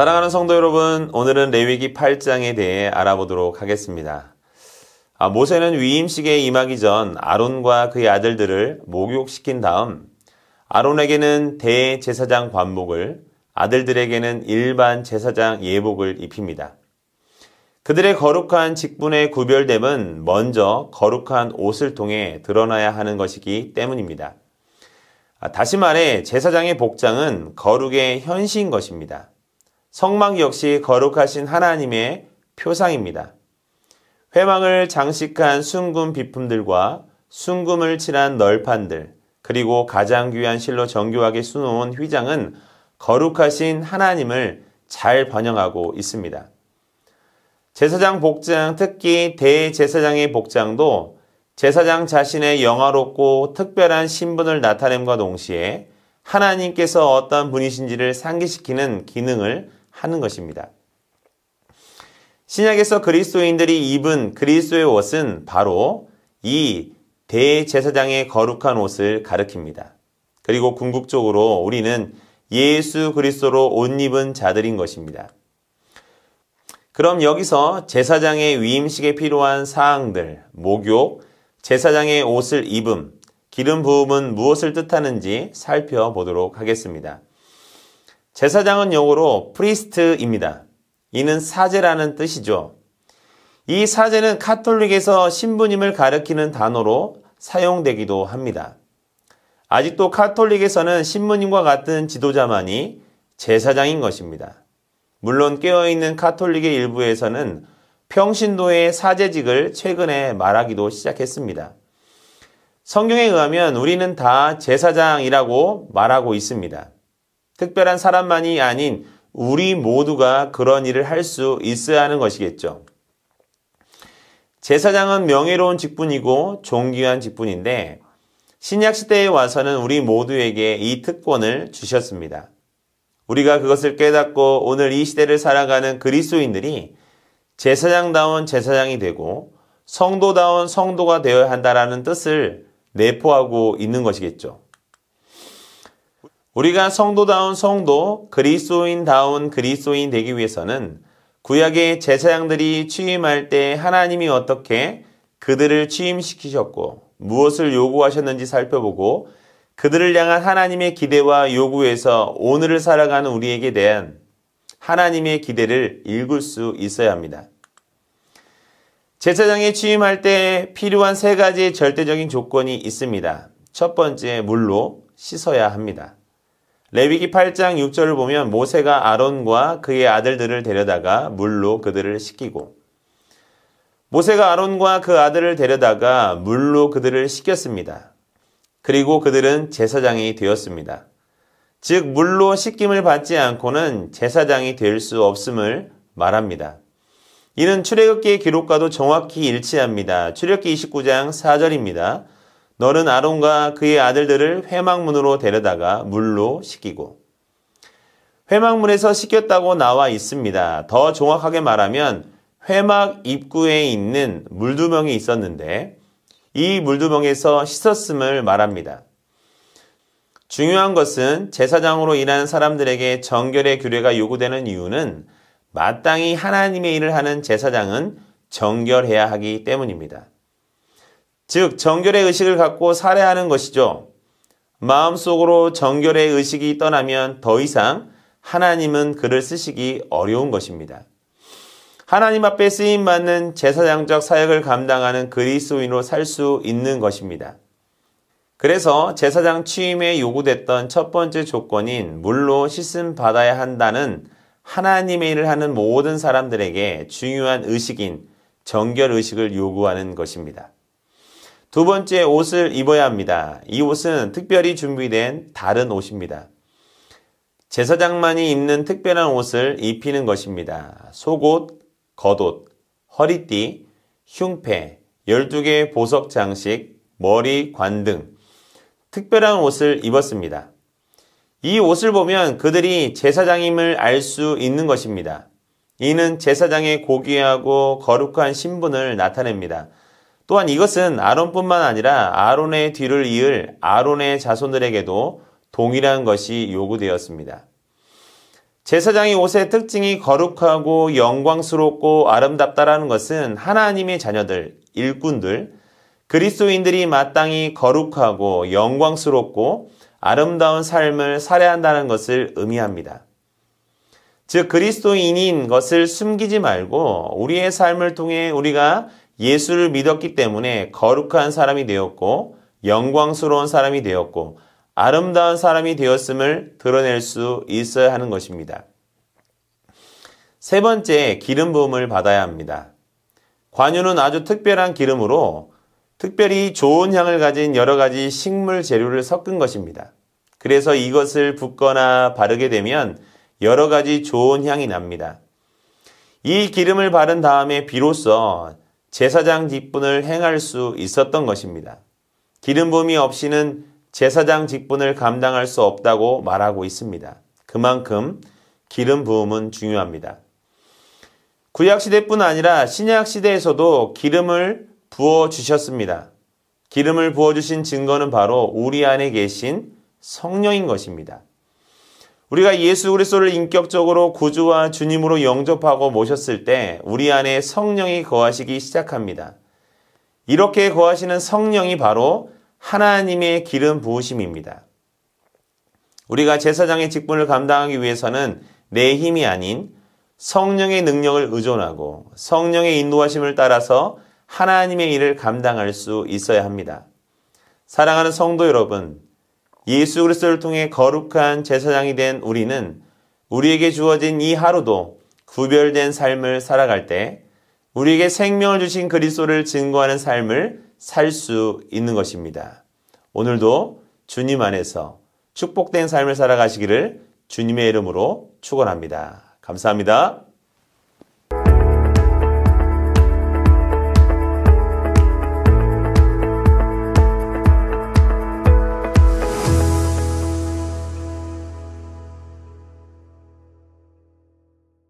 사랑하는 성도 여러분, 오늘은 레위기 8장에 대해 알아보도록 하겠습니다. 아, 모세는 위임식에 임하기 전 아론과 그의 아들들을 목욕시킨 다음 아론에게는 대제사장 관목을 아들들에게는 일반 제사장 예복을 입힙니다. 그들의 거룩한 직분의 구별됨은 먼저 거룩한 옷을 통해 드러나야 하는 것이기 때문입니다. 아, 다시 말해 제사장의 복장은 거룩의 현시인 것입니다. 성막 역시 거룩하신 하나님의 표상입니다. 회망을 장식한 순금 비품들과 순금을 칠한 널판들, 그리고 가장 귀한 실로 정교하게 수놓은 휘장은 거룩하신 하나님을 잘 반영하고 있습니다. 제사장 복장, 특히 대제사장의 복장도 제사장 자신의 영화롭고 특별한 신분을 나타냄과 동시에 하나님께서 어떤 분이신지를 상기시키는 기능을 하는 것입니다. 신약에서 그리스도인들이 입은 그리스도의 옷은 바로 이 대제사장의 거룩한 옷을 가리킵니다. 그리고 궁극적으로 우리는 예수 그리스도로 옷 입은 자들인 것입니다. 그럼 여기서 제사장의 위임식에 필요한 사항들, 목욕, 제사장의 옷을 입음, 기름 부음은 무엇을 뜻하는지 살펴보도록 하겠습니다. 제사장은 영어로 프리스트입니다. 이는 사제라는 뜻이죠. 이 사제는 카톨릭에서 신부님을 가리키는 단어로 사용되기도 합니다. 아직도 카톨릭에서는 신부님과 같은 지도자만이 제사장인 것입니다. 물론 깨어있는 카톨릭의 일부에서는 평신도의 사제직을 최근에 말하기도 시작했습니다. 성경에 의하면 우리는 다 제사장이라고 말하고 있습니다. 특별한 사람만이 아닌 우리 모두가 그런 일을 할 수 있어야 하는 것이겠죠. 제사장은 명예로운 직분이고 존귀한 직분인데 신약 시대에 와서는 우리 모두에게 이 특권을 주셨습니다. 우리가 그것을 깨닫고 오늘 이 시대를 살아가는 그리스도인들이 제사장다운 제사장이 되고 성도다운 성도가 되어야 한다라는 뜻을 내포하고 있는 것이겠죠. 우리가 성도다운 성도, 그리스도인다운 그리스도인 되기 위해서는 구약의 제사장들이 취임할 때 하나님이 어떻게 그들을 취임시키셨고 무엇을 요구하셨는지 살펴보고 그들을 향한 하나님의 기대와 요구에서 오늘을 살아가는 우리에게 대한 하나님의 기대를 읽을 수 있어야 합니다. 제사장이 취임할 때 필요한 세 가지 의 절대적인 조건이 있습니다. 첫 번째, 물로 씻어야 합니다. 레위기 8장 6절을 보면 모세가 아론과 그의 아들들을 데려다가 물로 그들을 씻기고 모세가 아론과 그 아들을 데려다가 물로 그들을 씻겼습니다. 그리고 그들은 제사장이 되었습니다. 즉 물로 씻김을 받지 않고는 제사장이 될 수 없음을 말합니다. 이는 출애굽기의 기록과도 정확히 일치합니다. 출애굽기 29장 4절입니다. 너는 아론과 그의 아들들을 회막문으로 데려다가 물로 씻기고 회막문에서 씻겼다고 나와 있습니다. 더 정확하게 말하면 회막 입구에 있는 물두멍이 있었는데 이 물두멍에서 씻었음을 말합니다. 중요한 것은 제사장으로 일하는 사람들에게 정결의 규례가 요구되는 이유는 마땅히 하나님의 일을 하는 제사장은 정결해야 하기 때문입니다. 즉 정결의 의식을 갖고 살해하는 것이죠. 마음속으로 정결의 의식이 떠나면 더 이상 하나님은 그를 쓰시기 어려운 것입니다. 하나님 앞에 쓰임 받는 제사장적 사역을 감당하는 그리스도인으로 살 수 있는 것입니다. 그래서 제사장 취임에 요구됐던 첫 번째 조건인 물로 씻음 받아야 한다는 하나님의 일을 하는 모든 사람들에게 중요한 의식인 정결 의식을 요구하는 것입니다. 두 번째 옷을 입어야 합니다. 이 옷은 특별히 준비된 다른 옷입니다. 제사장만이 입는 특별한 옷을 입히는 것입니다. 속옷, 겉옷, 허리띠, 흉패, 12개의 보석 장식, 머리, 관 등 특별한 옷을 입었습니다. 이 옷을 보면 그들이 제사장임을 알 수 있는 것입니다. 이는 제사장의 고귀하고 거룩한 신분을 나타냅니다. 또한 이것은 아론뿐만 아니라 아론의 뒤를 이을 아론의 자손들에게도 동일한 것이 요구되었습니다. 제사장의 옷의 특징이 거룩하고 영광스럽고 아름답다라는 것은 하나님의 자녀들, 일꾼들, 그리스도인들이 마땅히 거룩하고 영광스럽고 아름다운 삶을 살아야 한다는 것을 의미합니다. 즉 그리스도인인 것을 숨기지 말고 우리의 삶을 통해 우리가 예수를 믿었기 때문에 거룩한 사람이 되었고 영광스러운 사람이 되었고 아름다운 사람이 되었음을 드러낼 수 있어야 하는 것입니다. 세 번째, 기름 부음을 받아야 합니다. 관유는 아주 특별한 기름으로 특별히 좋은 향을 가진 여러 가지 식물 재료를 섞은 것입니다. 그래서 이것을 붓거나 바르게 되면 여러 가지 좋은 향이 납니다. 이 기름을 바른 다음에 비로소 제사장 직분을 행할 수 있었던 것입니다. 기름 부음이 없이는 제사장 직분을 감당할 수 없다고 말하고 있습니다. 그만큼 기름 부음은 중요합니다. 구약 시대뿐 아니라 신약 시대에서도 기름을 부어 주셨습니다. 기름을 부어 주신 증거는 바로 우리 안에 계신 성령인 것입니다. 우리가 예수 그리스도를 인격적으로 구주와 주님으로 영접하고 모셨을 때 우리 안에 성령이 거하시기 시작합니다. 이렇게 거하시는 성령이 바로 하나님의 기름 부으심입니다. 우리가 제사장의 직분을 감당하기 위해서는 내 힘이 아닌 성령의 능력을 의존하고 성령의 인도하심을 따라서 하나님의 일을 감당할 수 있어야 합니다. 사랑하는 성도 여러분, 예수 그리스도를 통해 거룩한 제사장이 된 우리는 우리에게 주어진 이 하루도 구별된 삶을 살아갈 때 우리에게 생명을 주신 그리스도를 증거하는 삶을 살 수 있는 것입니다. 오늘도 주님 안에서 축복된 삶을 살아가시기를 주님의 이름으로 축원합니다. 감사합니다.